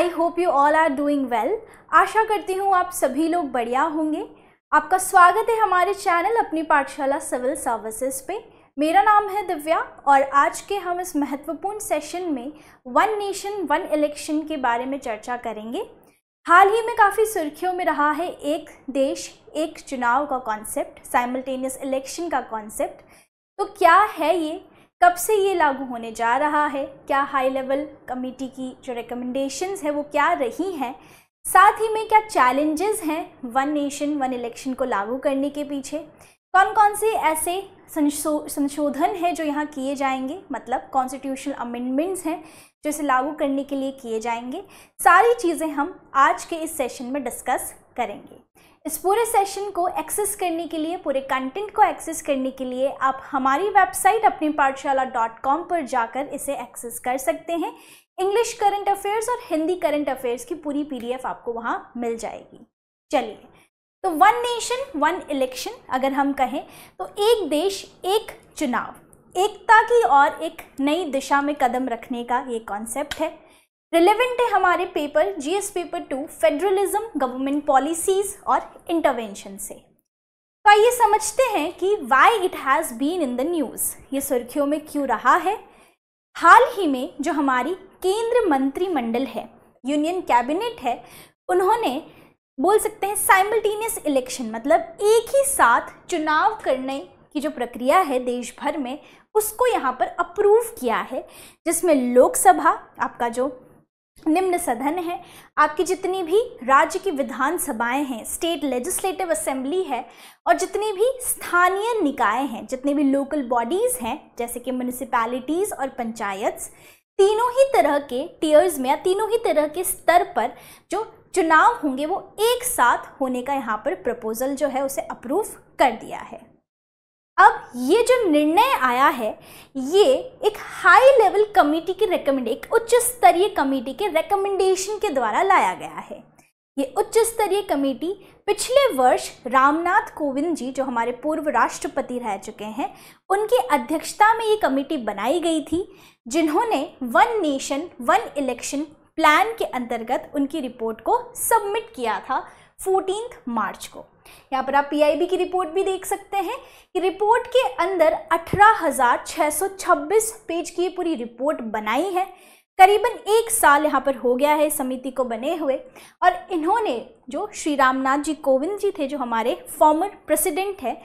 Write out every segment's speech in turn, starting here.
I hope you all are doing well आशा करती हूँ आप सभी लोग बढ़िया होंगे आपका स्वागत है हमारे चैनल अपनी पाठशाला सिविल सर्विसेज पे मेरा नाम है दिव्या और आज के हम इस महत्वपूर्ण सेशन में वन नेशन वन इलेक्शन के बारे में चर्चा करेंगे हाल ही में काफ़ी सुर्खियों में रहा है एक देश एक चुनाव का कॉन्सेप्ट साइमल्टेनियस इलेक्शन का कॉन्सेप्ट तो क्या है ये कब से ये लागू होने जा रहा है क्या हाई लेवल कमेटी की जो रिकमेंडेशंस है वो क्या रही हैं साथ ही में क्या चैलेंजेस हैं वन नेशन वन इलेक्शन को लागू करने के पीछे कौन कौन से ऐसे संशोधन हैं जो यहाँ किए जाएंगे मतलब कॉन्स्टिट्यूशनल अमेंडमेंट्स हैं जो इसे लागू करने के लिए किए जाएंगे सारी चीज़ें हम आज के इस सेशन में डिस्कस करेंगे इस पूरे सेशन को एक्सेस करने के लिए पूरे कंटेंट को एक्सेस करने के लिए आप हमारी वेबसाइट अपनी पाठशाला डॉट कॉम पर जाकर इसे एक्सेस कर सकते हैं इंग्लिश करंट अफेयर्स और हिंदी करंट अफेयर्स की पूरी पीडीएफ आपको वहाँ मिल जाएगी चलिए तो वन नेशन वन इलेक्शन अगर हम कहें तो एक देश एक चुनाव एकता की और एक नई दिशा में कदम रखने का ये कॉन्सेप्ट है रिलेवेंट है हमारे paper GS paper two federalism government policies और इंटरवेंशन से तो आइए समझते हैं कि why it has been in the news ये सुर्खियों में क्यों रहा है हाल ही में जो हमारी केंद्र मंत्रिमंडल है यूनियन कैबिनेट है उन्होंने बोल सकते हैं साइमल्टेनियस इलेक्शन मतलब एक ही साथ चुनाव करने की जो प्रक्रिया है देश भर में उसको यहाँ पर अप्रूव किया है जिसमें लोकसभा आपका जो निम्न सदन है आपकी जितनी भी राज्य की विधानसभाएं हैं स्टेट लेजिस्लेटिव असेंबली है और जितनी भी स्थानीय निकाय हैं जितने भी लोकल बॉडीज़ हैं जैसे कि म्यूनिसिपैलिटीज़ और पंचायत्स तीनों ही तरह के टीयर्स में या तीनों ही तरह के स्तर पर जो चुनाव होंगे वो एक साथ होने का यहाँ पर प्रपोजल जो है उसे अप्रूव कर दिया है अब ये जो निर्णय आया है ये एक हाई लेवल कमेटी के रिकमेंडे एक उच्च स्तरीय कमेटी के रिकमेंडेशन के द्वारा लाया गया है ये उच्च स्तरीय कमेटी पिछले वर्ष रामनाथ कोविंद जी जो हमारे पूर्व राष्ट्रपति रह चुके हैं उनकी अध्यक्षता में ये कमेटी बनाई गई थी जिन्होंने one nation one election plan के अंतर्गत उनकी रिपोर्ट को सबमिट किया था फोर्टीन मार्च को यहाँ पर आप पीआईबी की रिपोर्ट भी देख सकते हैं कि रिपोर्ट के अंदर 18,626 पेज की पूरी रिपोर्ट बनाई है करीबन एक साल यहाँ पर हो गया है समिति को बने हुए और इन्होंने जो श्री रामनाथ जी कोविंद जी थे जो हमारे फॉर्मर प्रेसिडेंट हैं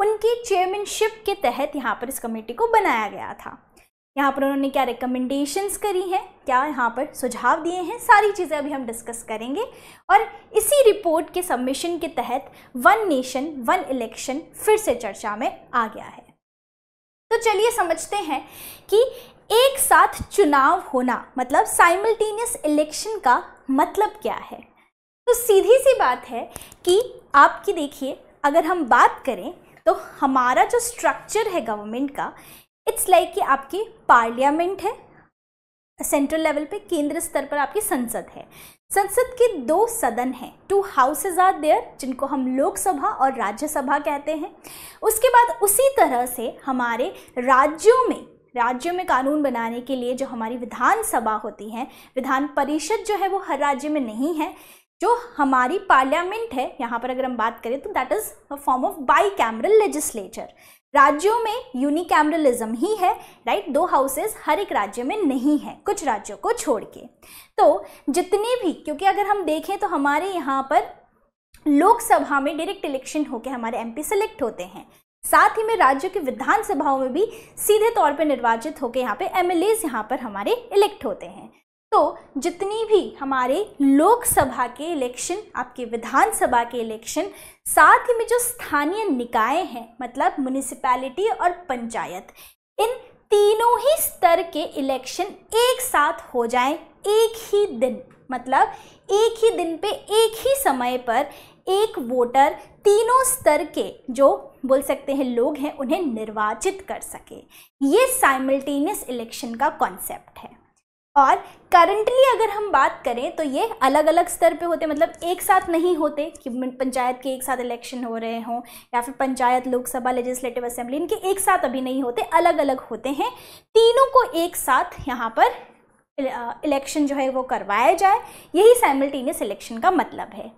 उनकी चेयरमैनशिप के तहत यहाँ पर इस कमेटी को बनाया गया था यहाँ पर उन्होंने क्या रिकमेंडेशंस करी हैं क्या यहाँ पर सुझाव दिए हैं सारी चीज़ें अभी हम डिस्कस करेंगे और इसी रिपोर्ट के सबमिशन के तहत वन नेशन वन इलेक्शन फिर से चर्चा में आ गया है तो चलिए समझते हैं कि एक साथ चुनाव होना मतलब साइमल्टेनियस इलेक्शन का मतलब क्या है तो सीधी सी बात है कि आपकी देखिए अगर हम बात करें तो हमारा जो स्ट्रक्चर है गवर्नमेंट का इट्स लाइक like कि आपकी पार्लियामेंट है सेंट्रल लेवल पे केंद्र स्तर पर आपकी संसद है संसद के दो सदन हैं टू हाउसेज आर देयर जिनको हम लोकसभा और राज्यसभा कहते हैं उसके बाद उसी तरह से हमारे राज्यों में राज्यों में कानून बनाने के लिए जो हमारी विधानसभा होती है विधान परिषद जो है वो हर राज्य में नहीं है जो हमारी पार्लियामेंट है यहाँ पर अगर हम बात करें तो that is a form of bicameral legislature राज्यों में यूनिकैमरलिज्म ही है राइट दो हाउसेस हर एक राज्य में नहीं है कुछ राज्यों को छोड़ के तो जितने भी क्योंकि अगर हम देखें तो हमारे यहाँ पर लोकसभा में डायरेक्ट इलेक्शन होकर हमारे एमपी सिलेक्ट होते हैं साथ ही में राज्यों के विधानसभाओं में भी सीधे तौर पर निर्वाचित होकर यहाँ पे एमएलएज यहाँ पर हमारे इलेक्ट होते हैं तो जितनी भी हमारे लोकसभा के इलेक्शन आपके विधानसभा के इलेक्शन साथ ही में जो स्थानीय निकाय हैं मतलब म्यूनिसिपैलिटी और पंचायत इन तीनों ही स्तर के इलेक्शन एक साथ हो जाएं एक ही दिन मतलब एक ही दिन पे एक ही समय पर एक वोटर तीनों स्तर के जो बोल सकते हैं लोग हैं उन्हें निर्वाचित कर सके ये साइमल्टेनियस इलेक्शन का कॉन्सेप्ट है और करंटली अगर हम बात करें तो ये अलग अलग स्तर पे होते मतलब एक साथ नहीं होते कि पंचायत के एक साथ इलेक्शन हो रहे हों या फिर पंचायत लोकसभा लेजिस्लेटिव असेंबली इनके एक साथ अभी नहीं होते अलग अलग होते हैं तीनों को एक साथ यहाँ पर इलेक्शन जो है वो करवाया जाए यही साइमल्टेनियस इलेक्शन का मतलब है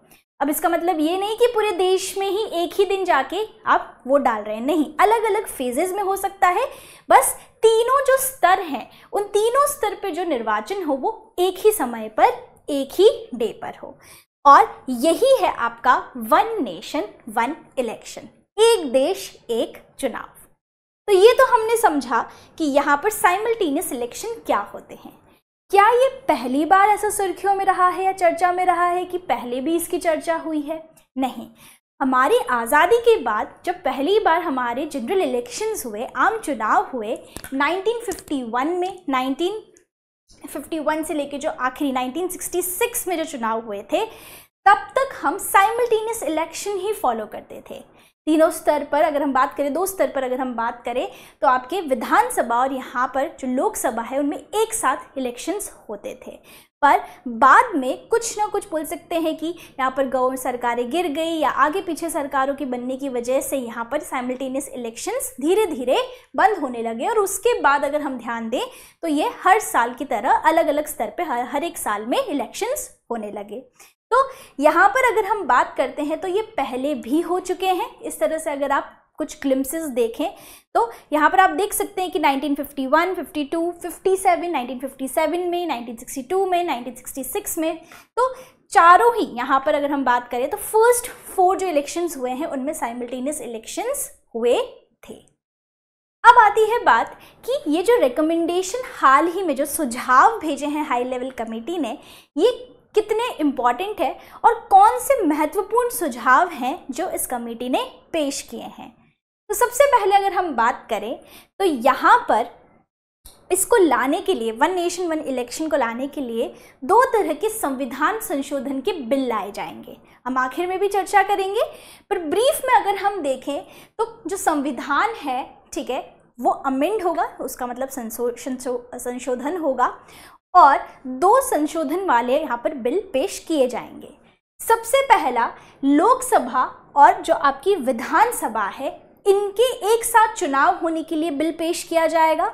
अब इसका मतलब ये नहीं कि पूरे देश में ही एक ही दिन जाके आप वोट डाल रहे हैं नहीं अलग अलग फेजेज में हो सकता है बस तीनों जो स्तर हैं उन तीनों स्तर पे जो निर्वाचन हो वो एक ही समय पर एक ही डे पर हो और यही है आपका वन नेशन वन इलेक्शन एक देश एक चुनाव तो ये तो हमने समझा कि यहाँ पर साइमल्टेनियस इलेक्शन क्या होते हैं क्या ये पहली बार ऐसा सुर्खियों में रहा है या चर्चा में रहा है कि पहले भी इसकी चर्चा हुई है नहीं हमारी आज़ादी के बाद जब पहली बार हमारे जनरल इलेक्शंस हुए आम चुनाव हुए 1951 में 1951 से लेकर जो आखिरी 1966 में जो चुनाव हुए थे तब तक हम साइमल्टेनियस इलेक्शन ही फॉलो करते थे तीनों स्तर पर अगर हम बात करें दो स्तर पर अगर हम बात करें तो आपके विधानसभा और यहाँ पर जो लोकसभा है उनमें एक साथ इलेक्शंस होते थे पर बाद में कुछ ना कुछ बोल सकते हैं कि यहाँ पर गवर्नमेंट सरकारें गिर गई या आगे पीछे सरकारों के बनने की वजह से यहाँ पर साइमल्टेनियस इलेक्शंस धीरे धीरे बंद होने लगे और उसके बाद अगर हम ध्यान दें तो ये हर साल की तरह अलग अलग स्तर पर हर हर एक साल में इलेक्शंस होने लगे तो यहाँ पर अगर हम बात करते हैं तो ये पहले भी हो चुके हैं इस तरह से अगर आप कुछ क्लिम्सिस देखें तो यहाँ पर आप देख सकते हैं कि 1951, 52, 57, 1957 में 1962 में 1966 में तो चारों ही यहाँ पर अगर हम बात करें तो फर्स्ट फोर जो इलेक्शंस हुए हैं उनमें साइमल्टेनियस इलेक्शंस हुए थे अब आती है बात कि ये जो रिकमेंडेशन हाल ही में जो सुझाव भेजे हैं हाई लेवल कमेटी ने ये कितने इम्पॉर्टेंट है और कौन से महत्वपूर्ण सुझाव हैं जो इस कमेटी ने पेश किए हैं तो सबसे पहले अगर हम बात करें तो यहाँ पर इसको लाने के लिए वन नेशन वन इलेक्शन को लाने के लिए दो तरह के संविधान संशोधन के बिल लाए जाएंगे हम आखिर में भी चर्चा करेंगे पर ब्रीफ में अगर हम देखें तो जो संविधान है ठीक है वो अमेंड होगा उसका मतलब संशोधन होगा और दो संशोधन वाले यहाँ पर बिल पेश किए जाएंगे सबसे पहला लोकसभा और जो आपकी विधानसभा है इनके एक साथ चुनाव होने के लिए बिल पेश किया जाएगा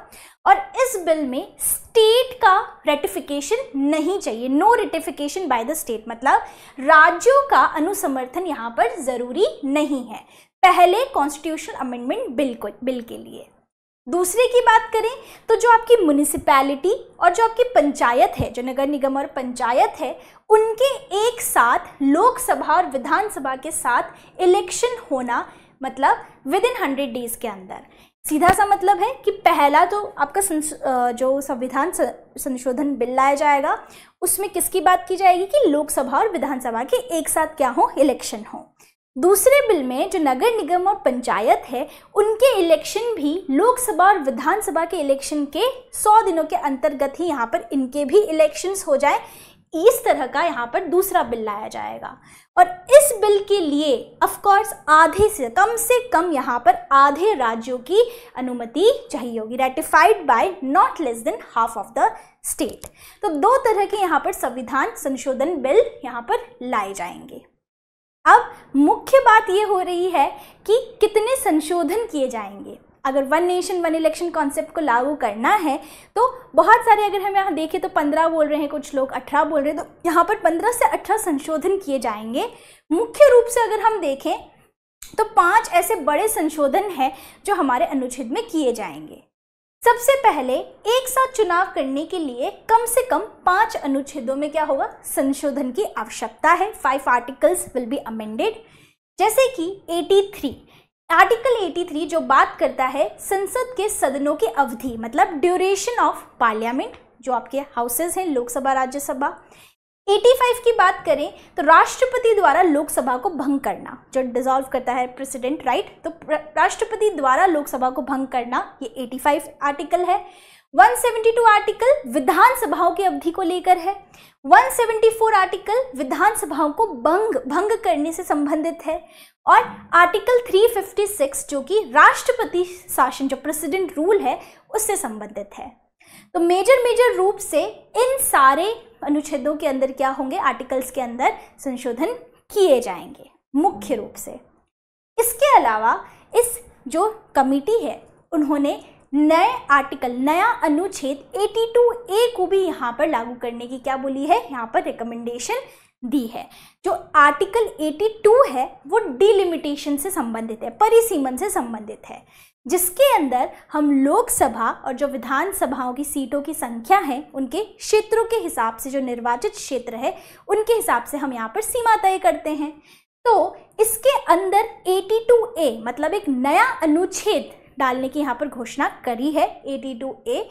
और इस बिल में स्टेट का रेटिफिकेशन नहीं चाहिए no ratification by the state मतलब राज्यों का अनुसमर्थन यहाँ पर ज़रूरी नहीं है पहले कॉन्स्टिट्यूशन अमेंडमेंट बिल को बिल के लिए दूसरे की बात करें तो जो आपकी म्यूनिसिपैलिटी और जो आपकी पंचायत है जो नगर निगम और पंचायत है उनके एक साथ लोकसभा और विधानसभा के साथ इलेक्शन होना मतलब विद इन हंड्रेड डेज के अंदर सीधा सा मतलब है कि पहला तो आपका जो संविधान संशोधन बिल लाया जाएगा उसमें किसकी बात की जाएगी कि लोकसभा और विधानसभा के एक साथ क्या हो इलेक्शन हो दूसरे बिल में जो नगर निगम और पंचायत है उनके इलेक्शन भी लोकसभा और विधानसभा के इलेक्शन के 100 दिनों के अंतर्गत ही यहाँ पर इनके भी इलेक्शंस हो जाए इस तरह का यहाँ पर दूसरा बिल लाया जाएगा और इस बिल के लिए ऑफकोर्स आधे से कम से कम यहाँ पर आधे राज्यों की अनुमति चाहिए होगी ratified by not less than half of the state तो दो तरह के यहाँ पर संविधान संशोधन बिल यहाँ पर लाए जाएंगे अब मुख्य बात ये हो रही है कि कितने संशोधन किए जाएंगे अगर one nation one election concept को लागू करना है तो बहुत सारे अगर हम यहाँ देखें तो पंद्रह बोल रहे हैं कुछ लोग अठारह बोल रहे हैं तो यहाँ पर पंद्रह से अठारह संशोधन किए जाएंगे मुख्य रूप से अगर हम देखें तो पांच ऐसे बड़े संशोधन हैं जो हमारे अनुच्छेद में किए जाएंगे सबसे पहले एक साथ चुनाव करने के लिए कम से कम पांच अनुच्छेदों में क्या होगा संशोधन की आवश्यकता है five articles will be amended जैसे कि 83 आर्टिकल 83 जो बात करता है संसद के सदनों की अवधि मतलब ड्यूरेशन ऑफ पार्लियामेंट जो आपके हाउसेज हैं लोकसभा राज्यसभा 85 की बात करें तो राष्ट्रपति द्वारा लोकसभा को भंग करना जो डिजॉल्व करता है प्रेसिडेंट राइट तो राष्ट्रपति द्वारा लोकसभा को भंग करना ये 85 आर्टिकल है 172 आर्टिकल विधानसभाओं की अवधि को लेकर है 174 आर्टिकल विधानसभाओं को भंग भंग करने से संबंधित है और आर्टिकल 356 जो कि राष्ट्रपति शासन जो प्रेसिडेंट रूल है उससे संबंधित है तो मेजर मेजर रूप से इन सारे अनुच्छेदों के अंदर क्या होंगे आर्टिकल्स के अंदर संशोधन किए जाएंगे मुख्य रूप से इसके अलावा इस जो कमिटी है उन्होंने नए आर्टिकल नया अनुच्छेद 82 ए को भी यहाँ पर लागू करने की क्या बोली है यहाँ पर रिकमेंडेशन दी है जो आर्टिकल 82 है वो डिलिमिटेशन से संबंधित है परिसीमन से संबंधित है जिसके अंदर हम लोकसभा और जो विधानसभाओं की सीटों की संख्या है उनके क्षेत्रों के हिसाब से जो निर्वाचित क्षेत्र है उनके हिसाब से हम यहाँ पर सीमा तय करते हैं तो इसके अंदर ए मतलब एक नया अनुच्छेद डालने की यहाँ पर घोषणा करी है टू ए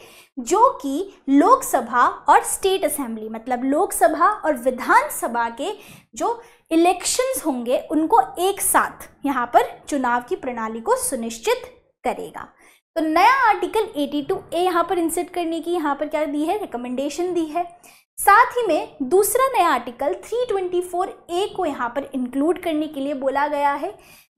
जो कि लोकसभा और स्टेट असेंबली मतलब लोकसभा और विधानसभा के जो इलेक्शंस होंगे उनको एक साथ यहाँ पर चुनाव की प्रणाली को सुनिश्चित करेगा तो नया आर्टिकल 82 ए यहाँ पर इंसर्ट करने की यहाँ पर क्या दी है रिकमेंडेशन दी है साथ ही में दूसरा नया आर्टिकल 324 ए को यहाँ पर इंक्लूड करने के लिए बोला गया है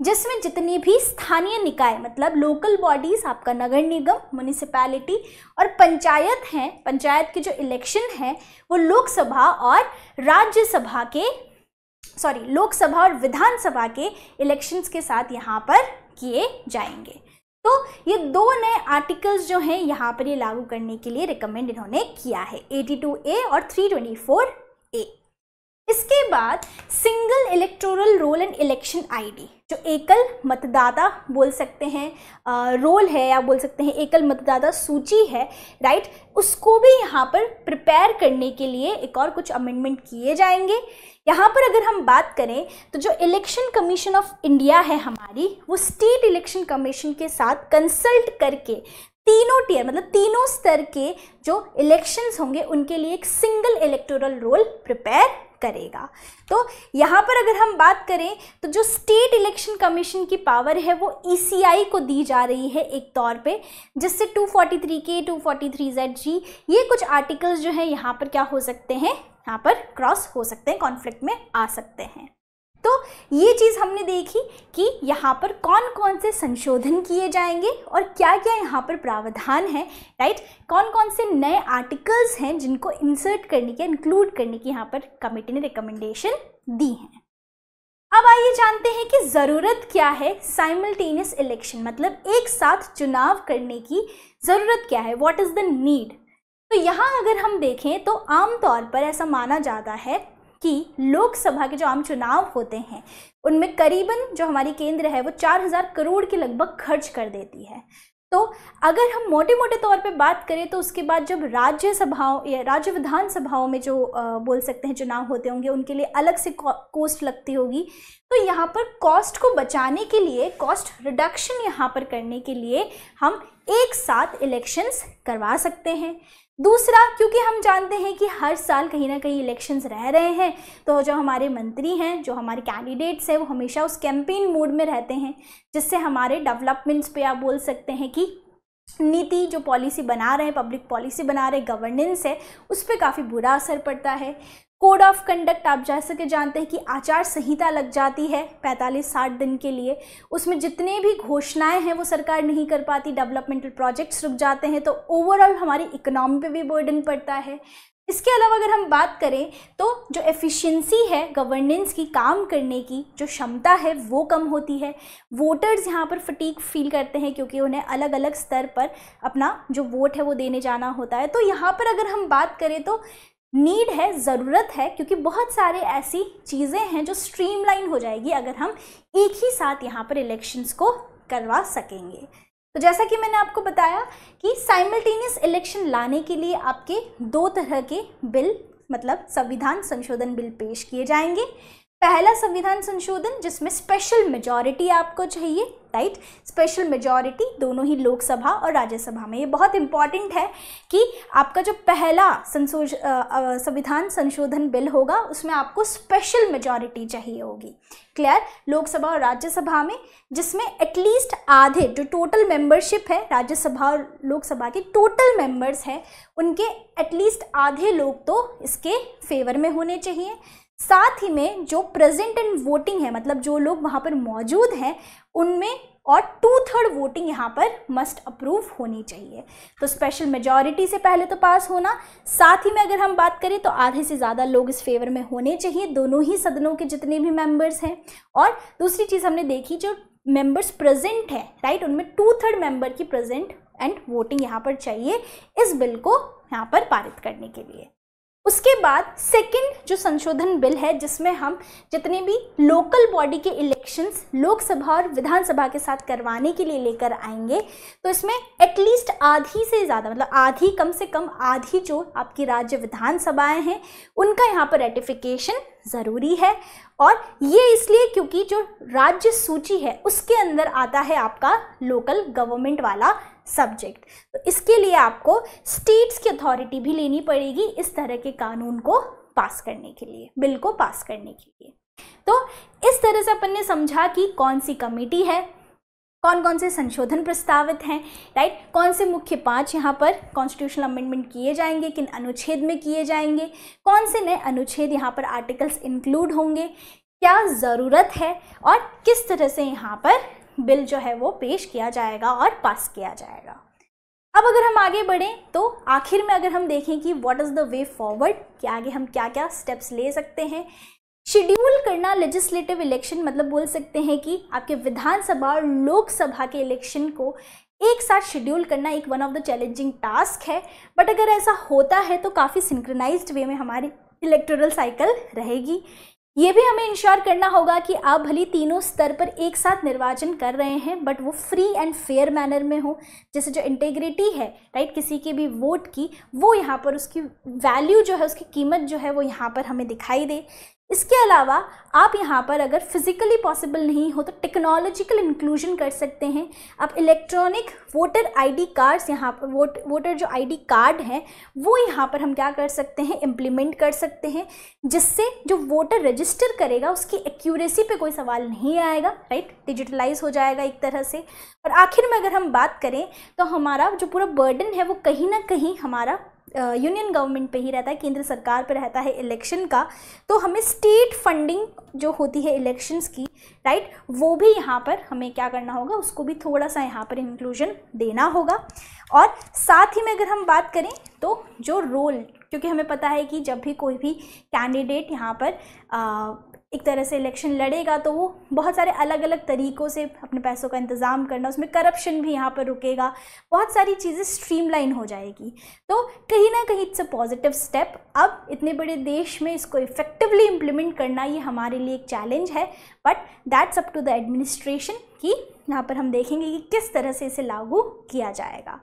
जिसमें जितनी भी स्थानीय निकाय मतलब लोकल बॉडीज़ आपका नगर निगम म्यूनिसिपैलिटी और पंचायत हैं पंचायत के जो इलेक्शन हैं वो लोकसभा और राज्यसभा के सॉरी लोकसभा और विधानसभा के इलेक्शंस के साथ यहाँ पर किए जाएंगे तो ये दो नए आर्टिकल्स जो हैं यहाँ पर ये लागू करने के लिए रिकमेंड इन्होंने किया है ए और ए इसके बाद single electoral roll and election ID जो एकल मतदाता बोल सकते हैं आ, रोल है या बोल सकते हैं एकल मतदाता सूची है राइट उसको भी यहाँ पर प्रिपेयर करने के लिए एक और कुछ अमेंडमेंट किए जाएंगे यहाँ पर अगर हम बात करें तो जो इलेक्शन कमीशन ऑफ इंडिया है हमारी वो स्टेट इलेक्शन कमीशन के साथ कंसल्ट करके तीनों टीयर मतलब तीनों स्तर के जो इलेक्शंस होंगे उनके लिए एक सिंगल इलेक्टोरल रोल प्रिपेयर करेगा तो यहाँ पर अगर हम बात करें तो जो स्टेट इलेक्शन कमीशन की पावर है वो ई e को दी जा रही है एक तौर पे जिससे 243 के 243 जेड जी ये कुछ आर्टिकल्स जो हैं यहाँ पर क्या हो सकते हैं यहाँ पर क्रॉस हो सकते हैं कॉन्फ्लिक्ट में आ सकते हैं तो ये चीज़ हमने देखी कि यहाँ पर कौन कौन से संशोधन किए जाएंगे और क्या क्या यहाँ पर प्रावधान है राइट कौन कौन से नए आर्टिकल्स हैं जिनको इंसर्ट करने के इंक्लूड करने की यहाँ पर कमेटी ने रिकमेंडेशन दी है अब आइए जानते हैं कि ज़रूरत क्या है साइमल्टेनियस इलेक्शन मतलब एक साथ चुनाव करने की ज़रूरत क्या है वॉट इज़ द नीड तो यहाँ अगर हम देखें तो आमतौर पर ऐसा माना जाता है कि लोकसभा के जो आम चुनाव होते हैं उनमें करीबन जो हमारी केंद्र है वो 4000 करोड़ के लगभग खर्च कर देती है तो अगर हम मोटे मोटे तौर पे बात करें तो उसके बाद जब राज्यसभाओं या राज्य विधानसभाओं में जो आ, बोल सकते हैं चुनाव होते होंगे उनके लिए अलग से कॉस्ट लगती होगी तो यहाँ पर कॉस्ट को बचाने के लिए कॉस्ट रिडक्शन यहाँ पर करने के लिए हम एक साथ इलेक्शंस करवा सकते हैं दूसरा क्योंकि हम जानते हैं कि हर साल कहीं ना कहीं इलेक्शंस रह रहे हैं तो जो हमारे मंत्री हैं जो हमारे कैंडिडेट्स हैं वो हमेशा उस कैंपेन मोड में रहते हैं जिससे हमारे डेवलपमेंट्स पे आप बोल सकते हैं कि नीति जो पॉलिसी बना रहे हैं पब्लिक पॉलिसी बना रहे गवर्नेंस है उस पर काफ़ी बुरा असर पड़ता है कोड ऑफ कंडक्ट आप जैसे कि जानते हैं कि आचार संहिता लग जाती है 45-60 दिन के लिए उसमें जितने भी घोषणाएं हैं वो सरकार नहीं कर पाती डेवलपमेंटल प्रोजेक्ट्स रुक जाते हैं तो ओवरऑल हमारी इकोनॉमी पे भी बर्डन पड़ता है इसके अलावा अगर हम बात करें तो जो एफिशिएंसी है गवर्नेंस की काम करने की जो क्षमता है वो कम होती है वोटर्स यहाँ पर फटीक फील करते हैं क्योंकि उन्हें अलग अलग स्तर पर अपना जो वोट है वो देने जाना होता है तो यहाँ पर अगर हम बात करें तो नीड है ज़रूरत है क्योंकि बहुत सारे ऐसी चीज़ें हैं जो स्ट्रीमलाइन हो जाएगी अगर हम एक ही साथ यहाँ पर इलेक्शंस को करवा सकेंगे तो जैसा कि मैंने आपको बताया कि साइमल्टेनियस इलेक्शन लाने के लिए आपके दो तरह के बिल मतलब संविधान संशोधन बिल पेश किए जाएंगे पहला संविधान संशोधन जिसमें स्पेशल मेजॉरिटी आपको चाहिए राइट स्पेशल मेजॉरिटी दोनों ही लोकसभा और राज्यसभा में ये बहुत इंपॉर्टेंट है कि आपका जो पहला संविधान संशोधन बिल होगा उसमें आपको स्पेशल मेजॉरिटी चाहिए होगी क्लियर लोकसभा और राज्यसभा में जिसमें एटलीस्ट आधे जो टोटल मेंबरशिप है राज्यसभा और लोकसभा के टोटल मेंबर्स हैं उनके एटलीस्ट आधे लोग तो इसके फेवर में होने चाहिए साथ ही में जो प्रेजेंट एंड वोटिंग है मतलब जो लोग वहाँ पर मौजूद हैं उनमें और टू थर्ड वोटिंग यहाँ पर मस्ट अप्रूव होनी चाहिए तो स्पेशल मेजॉरिटी से पहले तो पास होना साथ ही में अगर हम बात करें तो आधे से ज़्यादा लोग इस फेवर में होने चाहिए दोनों ही सदनों के जितने भी मेम्बर्स हैं और दूसरी चीज़ हमने देखी जो मेम्बर्स प्रेजेंट है राइट उनमें टू थर्ड मेम्बर की प्रेजेंट एंड वोटिंग यहाँ पर चाहिए इस बिल को यहाँ पर पारित करने के लिए उसके बाद सेकंड जो संशोधन बिल है जिसमें हम जितने भी लोकल बॉडी के इलेक्शंस लोकसभा और विधानसभा के साथ करवाने के लिए लेकर आएंगे तो इसमें एटलीस्ट आधी से ज़्यादा मतलब आधी कम से कम आधी जो आपकी राज्य विधानसभाएं हैं उनका यहाँ पर रेटिफिकेशन ज़रूरी है और ये इसलिए क्योंकि जो राज्य सूची है उसके अंदर आता है आपका लोकल गवर्नमेंट वाला सब्जेक्ट तो इसके लिए आपको स्टेट्स की अथॉरिटी भी लेनी पड़ेगी इस तरह के कानून को पास करने के लिए बिल को पास करने के लिए तो इस तरह से अपन ने समझा कि कौन सी कमेटी है कौन कौन से संशोधन प्रस्तावित हैं राइट कौन से मुख्य पांच यहाँ पर कॉन्स्टिट्यूशनल अमेंडमेंट किए जाएंगे किन अनुच्छेद में किए जाएंगे कौन से नए अनुच्छेद यहाँ पर आर्टिकल्स इंक्लूड होंगे क्या ज़रूरत है और किस तरह से यहाँ पर बिल जो है वो पेश किया जाएगा और पास किया जाएगा अब अगर हम आगे बढ़ें तो आखिर में अगर हम देखें कि what is the way forward कि आगे हम क्या क्या स्टेप्स ले सकते हैं शेड्यूल करना लेजिस्लेटिव इलेक्शन मतलब बोल सकते हैं कि आपके विधानसभा और लोकसभा के इलेक्शन को एक साथ शेड्यूल करना एक one of the challenging task है बट अगर ऐसा होता है तो काफ़ी सिंक्रनाइज्ड वे में हमारी इलेक्टोरल साइकिल रहेगी ये भी हमें इंश्योर करना होगा कि आप भली तीनों स्तर पर एक साथ निर्वाचन कर रहे हैं बट वो फ्री एंड फेयर मैनर में हो जैसे जो इंटेग्रिटी है राइट किसी के भी वोट की वो यहाँ पर उसकी वैल्यू जो है उसकी कीमत जो है वो यहाँ पर हमें दिखाई दे इसके अलावा आप यहाँ पर अगर फिज़िकली पॉसिबल नहीं हो तो टेक्नोलॉजिकल इंक्लूजन कर सकते हैं आप इलेक्ट्रॉनिक वोटर आईडी कार्ड्स यहाँ पर वोट वोटर जो आईडी कार्ड हैं वो यहाँ पर हम क्या कर सकते हैं इम्प्लीमेंट कर सकते हैं जिससे जो वोटर रजिस्टर करेगा उसकी एक्यूरेसी पे कोई सवाल नहीं आएगा राइट डिजिटलाइज हो जाएगा एक तरह से और आखिर में अगर हम बात करें तो हमारा जो पूरा बर्डन है वो कहीं ना कहीं हमारा यूनियन गवर्नमेंट पे ही रहता है केंद्र सरकार पे रहता है इलेक्शन का तो हमें स्टेट फंडिंग जो होती है इलेक्शंस की राइट वो भी यहाँ पर हमें क्या करना होगा उसको भी थोड़ा सा यहाँ पर इंक्लूजन देना होगा और साथ ही में अगर हम बात करें तो जो रोल क्योंकि हमें पता है कि जब भी कोई भी कैंडिडेट यहाँ पर आ, एक तरह से इलेक्शन लड़ेगा तो वो बहुत सारे अलग अलग तरीक़ों से अपने पैसों का इंतज़ाम करना उसमें करप्शन भी यहाँ पर रुकेगा बहुत सारी चीज़ें स्ट्रीमलाइन हो जाएगी तो कहीं ना कहीं इट्स अ पॉजिटिव स्टेप अब इतने बड़े देश में इसको इफ़ेक्टिवली इम्प्लीमेंट करना ये हमारे लिए एक चैलेंज है but that's up to the administration कि यहाँ पर हम देखेंगे कि किस तरह से इसे लागू किया जाएगा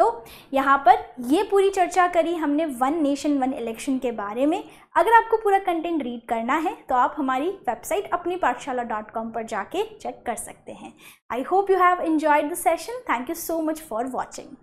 तो यहाँ पर ये पूरी चर्चा करी हमने वन नेशन वन इलेक्शन के बारे में अगर आपको पूरा कंटेंट रीड करना है तो आप हमारी वेबसाइट अपनी पाठशाला डॉट कॉम पर जाके चेक कर सकते हैं I hope you have enjoyed the session thank you so much for watching